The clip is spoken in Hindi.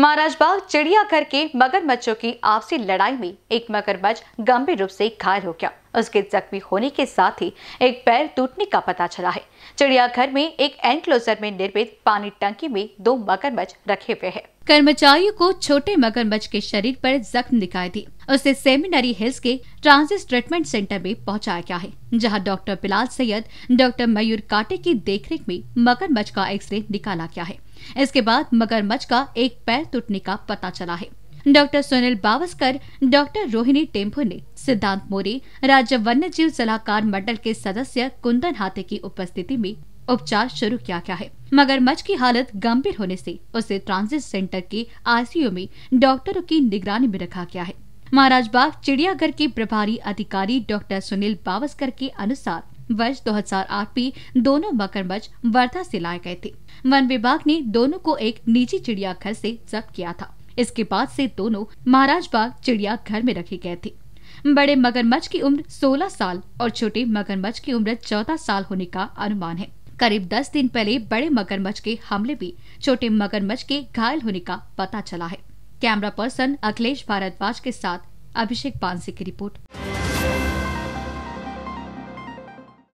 महाराज बाग चिड़ियाघर के मगरमच्छों की आपसी लड़ाई में एक मगरमच्छ गंभीर रूप से घायल हो गया उसके जख्मी होने के साथ ही एक पैर टूटने का पता चला है चिड़ियाघर में एक एनक्लोजर में निर्मित पानी टंकी में दो मगरमच्छ रखे हुए हैं कर्मचारियों को छोटे मगरमच्छ के शरीर पर जख्म दिखाई दी उसे सेमिनरी हिल्स के ट्रांसिस ट्रीटमेंट सेंटर में पहुंचाया गया है जहां डॉक्टर बिलाल सैयद डॉक्टर मयूर काटे की देखरेख में मगरमच्छ का एक्सरे निकाला गया है इसके बाद मगरमच्छ का एक पैर टूटने का पता चला है डॉक्टर सुनील बावस्कर डॉक्टर रोहिणी टेम्पो ने सिद्धांत मोरे राज्य वन्य जीव सलाहकार मंडल के सदस्य कुंदन हाथे की उपस्थिति में उपचार शुरू किया गया है मगरमच्छ की हालत गंभीर होने से उसे ट्रांसिट सेंटर के आईसीयू में डॉक्टरों की निगरानी में रखा गया है महाराज बाग चिड़ियाघर के प्रभारी अधिकारी डॉक्टर सुनील बावस्कर के अनुसार वर्ष 2008 में दोनों मगरमच्छ वर्धा से लाए गए थे वन विभाग ने दोनों को एक निजी चिड़ियाघर से जब्त किया था इसके बाद से दोनों महाराज बाग चिड़ियाघर में रखे गए थे बड़े मगरमच्छ की उम्र 16 साल और छोटे मगरमच्छ की उम्र 14 साल होने का अनुमान है करीब 10 दिन पहले बड़े मगरमच्छ के हमले में छोटे मगरमच्छ के घायल होने का पता चला है कैमरा पर्सन अखिलेश भारद्वाज के साथ अभिषेक पानसी की रिपोर्ट